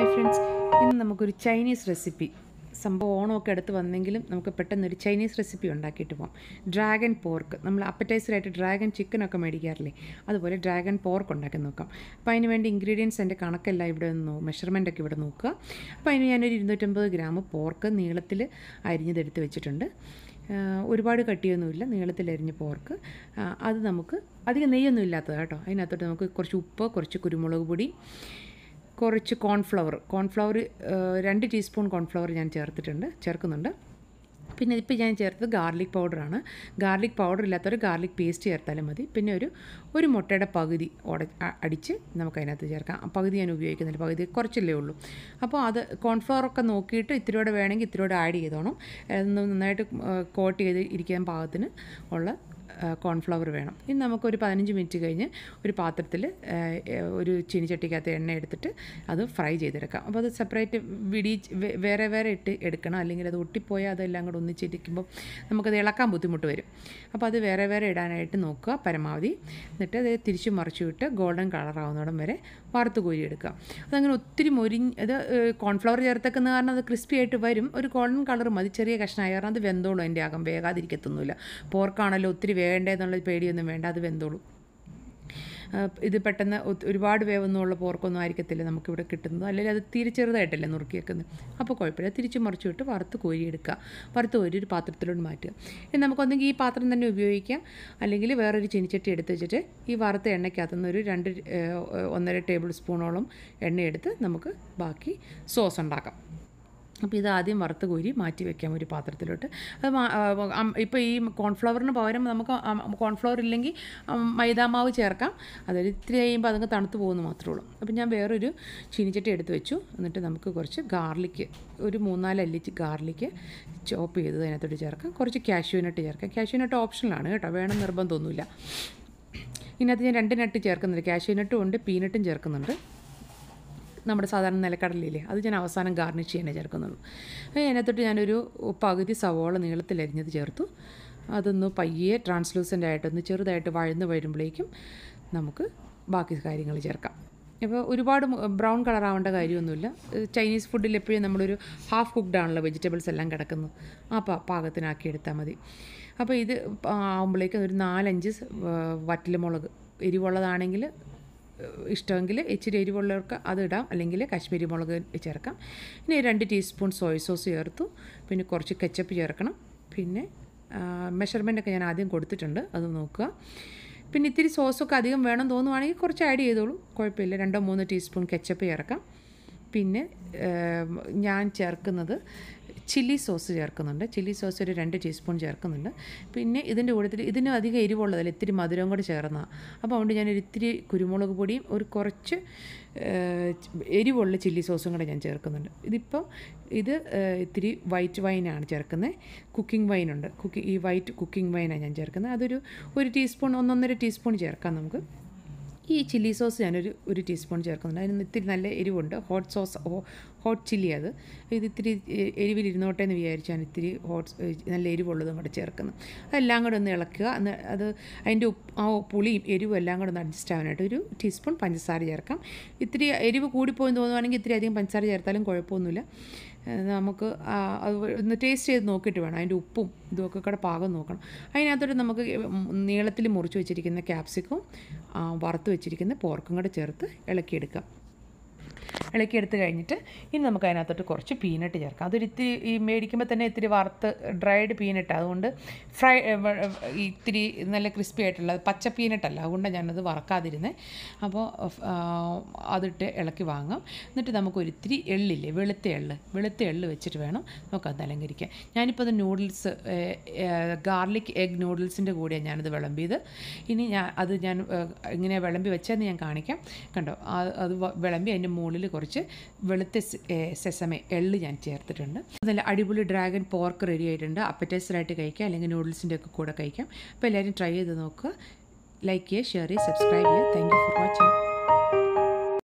hi friends ഇന്ന് നമുക്കൊരു Chinese recipe സംഭവം ഓണമൊക്കെ അടുത്ത് വന്നെങ്കിലും നമുക്ക് പെട്ടെന്നൊരു ചൈനീസ് റെസിപ്പി ഉണ്ടാക്കിയിട്ട് പോകാം ഡ്രാഗൺ പോർക്ക് നമ്മൾ അപ്പറ്റൈസറായിട്ട് ഡ്രാഗൺ ചിക്കനൊക്കെ മേടിക്കാറില്ലേ അതുപോലെ ഡ്രാഗൺ പോർക്ക് ഉണ്ടാക്കി നോക്കാം അപ്പോൾ അതിന് വേണ്ടി ഇൻഗ്രീഡിയൻസ് എൻ്റെ കണക്കെല്ലാം ഇവിടെ ഒന്ന് മെഷർമെൻറ്റൊക്കെ ഇവിടെ നോക്കുക അപ്പോൾ അതിന് ഞാനൊരു ഇരുന്നൂറ്റമ്പത് ഗ്രാം പോർക്ക് നീളത്തിൽ അരിഞ്ഞതെടുത്ത് വെച്ചിട്ടുണ്ട് ഒരുപാട് കട്ടിയൊന്നുമില്ല നീളത്തിൽ അരിഞ്ഞ പോർക്ക് അത് നമുക്ക് അധികം നെയ്യൊന്നും ഇല്ലാത്തത് കേട്ടോ അതിനകത്തോട്ട് നമുക്ക് കുറച്ച് ഉപ്പ് കുറച്ച് കുരുമുളക് പൊടി കുറച്ച് കോൺഫ്ലവർ കോൺഫ്ലവർ രണ്ട് ടീസ്പൂൺ കോൺഫ്ലവർ ഞാൻ ചേർത്തിട്ടുണ്ട് ചേർക്കുന്നുണ്ട് പിന്നെ ഇപ്പോൾ ഞാൻ ചേർത്തത് ഗാർലിക് പൗഡറാണ് ഗാർലിക് പൗഡർ ഇല്ലാത്തൊരു ഗാർലിക് പേസ്റ്റ് ചേർത്താലും മതി പിന്നെ ഒരു ഒരു മുട്ടയുടെ പകുതി ഉട അടിച്ച് നമുക്കതിനകത്ത് ചേർക്കാം പകുതി ഞാൻ ഉപയോഗിക്കുന്നില്ല പകുതി കുറച്ചല്ലേ ഉള്ളൂ അപ്പോൾ അത് കോൺഫ്ലവറൊക്കെ നോക്കിയിട്ട് ഇത്തിരിയോടെ വേണമെങ്കിൽ ഇത്തിരിയോടെ ആഡ് ചെയ്തോണം നന്നായിട്ട് കോട്ട് ചെയ്ത് ഇരിക്കാൻ പാകത്തിന് ഉള്ള കോൺഫ്ലവർ വേണം ഇനി നമുക്കൊരു പതിനഞ്ച് മിനിറ്റ് കഴിഞ്ഞ് ഒരു പാത്രത്തിൽ ഒരു ചീനിച്ചട്ടിക്കകത്ത് എണ്ണ എടുത്തിട്ട് അത് ഫ്രൈ ചെയ്തെടുക്കാം അപ്പോൾ അത് സെപ്പറേറ്റ് വിടി വേറെ വേറെ ഇട്ട് എടുക്കണം അല്ലെങ്കിൽ അത് ഒട്ടിപ്പോയാൽ അതെല്ലാം കൂടെ ഒന്നിച്ചിരിക്കുമ്പോൾ നമുക്കത് ഇളക്കാൻ ബുദ്ധിമുട്ട് വരും അപ്പോൾ അത് വേറെ വേറെ ഇടാനായിട്ട് നോക്കുക പരമാവധി എന്നിട്ട് അത് തിരിച്ചു മറിച്ചു വിട്ട് ഗോൾഡൻ കളറാവുന്നിടം വരെ വറുത്ത് കോരി എടുക്കുക അതങ്ങനെ ഒത്തിരി മൊരിഞ്ഞ് ഇത് കോൺഫ്ലവർ ചേർത്തേക്കുന്ന കാരണം അത് ക്രിസ്പി ആയിട്ട് വരും ഒരു ഗോൾഡൻ കളർ മതി ചെറിയ കഷ്ണമായ കാരണം അത് വെന്തോളും അതിൻ്റെ അകം വേഗാതിരിക്കത്തൊന്നുമില്ല പോർക്കാണല്ലോ ഒത്തിരി വേഗം എന്നുള്ള പേടിയൊന്നും വേണ്ട അത് വെന്തോളും ഇത് പെട്ടെന്ന് ഒരുപാട് വേവൊന്നുമുള്ള പോർക്കൊന്നും ആയിരിക്കത്തില്ല നമുക്കിവിടെ കിട്ടുന്നത് അല്ലെങ്കിൽ അത് തിരിച്ചെറുതായിട്ടല്ലേ നുറുക്കി വെക്കുന്നത് അപ്പോൾ കുഴപ്പമില്ല തിരിച്ച് മറിച്ച് വിട്ട് വറുത്ത് കോരിയെടുക്കുക വറുത്ത് കോരി ഒരു പാത്രത്തിലോട്ട് മാറ്റുക ഇനി നമുക്കൊന്നെങ്കിൽ ഈ പാത്രം തന്നെ ഉപയോഗിക്കാം അല്ലെങ്കിൽ വേറൊരു ചീനിച്ചട്ടി എടുത്ത് വെച്ചിട്ട് ഈ വറുത്ത എണ്ണയ്ക്കകത്തു നിന്ന് ഒരു രണ്ട് ഒന്നര ടേബിൾ സ്പൂണോളം എണ്ണയെടുത്ത് നമുക്ക് ബാക്കി സോസ് ഉണ്ടാക്കാം അപ്പോൾ ഇത് ആദ്യം വറുത്ത് കോരി മാറ്റി വെക്കാം ഒരു പാത്രത്തിലോട്ട് അത് ഇപ്പോൾ ഈ കോൺഫ്ലവറിന് പകരം നമുക്ക് കോൺഫ്ലവർ ഇല്ലെങ്കിൽ മൈദാമാവ് ചേർക്കാം അതൊരു ഇത്തിരി കഴിയുമ്പോൾ അതങ്ങ് തണുത്ത് പോകുന്നു മാത്രമേ ഉള്ളൂ അപ്പോൾ ഞാൻ വേറൊരു ചീനിച്ചട്ടി എടുത്ത് വെച്ചു എന്നിട്ട് നമുക്ക് കുറച്ച് ഗാർലിക്ക് ഒരു മൂന്നാല് അല്ലിച്ച് ഗാർലിക്ക് ചോപ്പ് ചെയ്ത് അതിനകത്തോട്ട് ചേർക്കാം കുറച്ച് കാഷ്യൂനട്ട് ചേർക്കാം കാഷ്യൂനട്ട് ഓപ്ഷനിലാണ് കേട്ടോ വേണം നിർബന്ധമൊന്നുമില്ല ഇതിനകത്ത് ഞാൻ രണ്ട് നട്ട് ചേർക്കുന്നുണ്ട് കാഷ്യൂ നട്ടും ഉണ്ട് പീനട്ടും ചേർക്കുന്നുണ്ട് നമ്മുടെ സാധാരണ നിലക്കടലില്ലേ അത് ഞാൻ അവസാനം ഗാർണിഷ് ചെയ്യാനേ ചേർക്കുന്നുള്ളൂ അതിനകത്തോട്ട് ഞാനൊരു പകുതി സവോള നീളത്തിൽ അരിഞ്ഞത് ചേർത്തു അതൊന്ന് പയ്യെ ട്രാൻസ്ലൂസൻ്റ് ആയിട്ടൊന്ന് ചെറുതായിട്ട് വഴന്ന് വരുമ്പോഴേക്കും നമുക്ക് ബാക്കി കാര്യങ്ങൾ ചേർക്കാം ഇപ്പോൾ ഒരുപാട് ബ്രൗൺ കളർ കാര്യമൊന്നുമില്ല ചൈനീസ് ഫുഡിൽ എപ്പോഴും നമ്മളൊരു ഹാഫ് കുക്ക്ഡ് ആണല്ലോ വെജിറ്റബിൾസ് എല്ലാം കിടക്കുന്നത് അപ്പോൾ പാകത്തിനാക്കി എടുത്താൽ മതി അപ്പോൾ ഇത് ആകുമ്പോഴേക്കും ഒരു നാലഞ്ച് വറ്റൽമുളക് എരിവുള്ളതാണെങ്കിൽ ഇഷ്ടമെങ്കിൽ ഇച്ചിരി എരിവുള്ളവർക്ക് അത് ഇടാം അല്ലെങ്കിൽ കാശ്മീരി മുളക് ചേർക്കാം പിന്നെ രണ്ട് ടീസ്പൂൺ സോയ സോസ് ചേർത്തു പിന്നെ കുറച്ച് കെച്ചപ്പ് ചേർക്കണം പിന്നെ മെഷർമെൻറ്റൊക്കെ ഞാൻ ആദ്യം കൊടുത്തിട്ടുണ്ട് അത് നോക്കുക പിന്നെ ഇത്തിരി സോസൊക്കെ അധികം വേണം തോന്നുവാണെങ്കിൽ കുറച്ച് ആഡ് ചെയ്തോളൂ കുഴപ്പമില്ല രണ്ടോ മൂന്നോ ടീസ്പൂൺ കെച്ചപ്പ് ചേർക്കാം പിന്നെ ഞാൻ ചേർക്കുന്നത് ചില്ലി സോസ് ചേർക്കുന്നുണ്ട് ചില്ലി സോസ് ഒരു രണ്ട് ടീസ്പൂൺ ചേർക്കുന്നുണ്ട് പിന്നെ ഇതിൻ്റെ കൂട്ടത്തിൽ ഇതിന് അധികം എരിവുള്ളതല്ല ഇത്തിരി മധുരവും കൂടെ ചേർന്നതാണ് അപ്പോൾ അതുകൊണ്ട് ഞാനൊരു ഇത്തിരി കുരുമുളക് പൊടിയും ഒരു കുറച്ച് എരിവുള്ള ചില്ലി സോസും കൂടെ ഞാൻ ചേർക്കുന്നുണ്ട് ഇതിപ്പം ഇത് ഇത്തിരി വൈറ്റ് വൈനാണ് ചേർക്കുന്നത് കുക്കിംഗ് വൈനുണ്ട് കുക്കി ഈ വൈറ്റ് കുക്കിംഗ് വൈനാണ് ഞാൻ ചേർക്കുന്നത് അതൊരു ഒരു ടീസ്പൂൺ ഒന്നൊന്നര ടീസ്പൂൺ ചേർക്കാം നമുക്ക് ഈ ചില്ലി സോസ് ഞാനൊരു ഒരു ടീസ്പൂൺ ചേർക്കുന്നുണ്ട് അതിന് ഇത്തിരി നല്ല എരിവുണ്ട് ഹോട്ട് സോസ് ഹോട്ട് ചില്ലി അത് ഇത് ഇത്തിരി എരിവിലിരുന്നോട്ടെ എന്ന് വിചാരിച്ചാണ് ഇത്തിരി ഹോട്ട് നല്ല എരിവുള്ളതും കൂടെ ചേർക്കുന്നത് അതെല്ലാം കൂടെ ഒന്ന് ഇളക്കുക എന്ന് അത് അതിൻ്റെ ഉപ്പ് ആ പുളിയും എരിവും എല്ലാം കൂടെ ഒന്ന് അഡ്ജസ്റ്റ് ആവാനായിട്ട് ഒരു ടീസ്പൂൺ പഞ്ചസാര ചേർക്കാം ഇത്തിരി എരിവ് കൂടിപ്പോയെന്ന് തോന്നുവാണെങ്കിൽ ഇത്തിരി അധികം പഞ്ചസാര ചേർത്താലും കുഴപ്പമൊന്നുമില്ല നമുക്ക് അത് ഒന്ന് ടേസ്റ്റ് ചെയ്ത് നോക്കിയിട്ട് വേണം അതിൻ്റെ ഉപ്പും ഇതുമൊക്കെ കൂടെ പാകം നോക്കണം അതിനകത്തോട്ട് നമുക്ക് നീളത്തിൽ മുറിച്ച് വെച്ചിരിക്കുന്ന ക്യാപ്സിക്കും വറുത്ത് വെച്ചിരിക്കുന്ന പോർക്കും കൂടെ ചേർത്ത് ഇളക്കിയെടുക്കാം ഇളക്കിയെടുത്ത് കഴിഞ്ഞിട്ട് ഇനി നമുക്ക് അതിനകത്തോട്ട് കുറച്ച് പീനട്ട് ചേർക്കാം അതൊരു ഇത്തിരി ഈ മേടിക്കുമ്പോൾ തന്നെ ഇത്തിരി വറുത്ത് ഡ്രൈഡ് പീനട്ട് അതുകൊണ്ട് ഫ്രൈ ഇത്തിരി നല്ല ക്രിസ്പി ആയിട്ടുള്ള പച്ച പീനട്ടല്ല അതുകൊണ്ട് ഞാനത് വറക്കാതിരുന്നേ അപ്പോൾ അതിട്ട് ഇളക്കി വാങ്ങാം എന്നിട്ട് നമുക്കൊരിത്തിരി എള്ളില്ലേ വെളുത്ത എള്ള് വെളുത്ത എള്ള് വെച്ചിട്ട് വേണം നമുക്കത് അലങ്കരിക്കാൻ ഞാനിപ്പോൾ അത് നൂഡിൽസ് ഗാർലിക് എഗ് നൂഡിൽസിൻ്റെ കൂടെയാണ് ഞാനത് വിളമ്പിയത് ഇനി ഞാൻ അത് ഞാൻ ഇങ്ങനെ വിളമ്പി വെച്ചതെന്ന് ഞാൻ കാണിക്കാം കണ്ടോ അത് വിളമ്പി അതിൻ്റെ മുകളിൽ കുറച്ച് കുറച്ച് വെളുത്ത സെസമെ എള്ള് ഞാൻ ചേർത്തിട്ടുണ്ട് നല്ല അടിപൊളി ഡ്രാഗൺ പോർക്ക് റെഡി ആയിട്ടുണ്ട് അപ്പറ്റൈസറായിട്ട് കഴിക്കാം അല്ലെങ്കിൽ നൂഡിൽസിൻ്റെ ഒക്കെ കൂടെ കഴിക്കാം അപ്പോൾ എല്ലാവരും ട്രൈ ചെയ്ത് നോക്കുക ലൈക്ക് ചെയ്യുക ഷെയർ ചെയ്യുക സബ്സ്ക്രൈബ് ചെയ്യുക താങ്ക് ഫോർ വാച്ചിങ്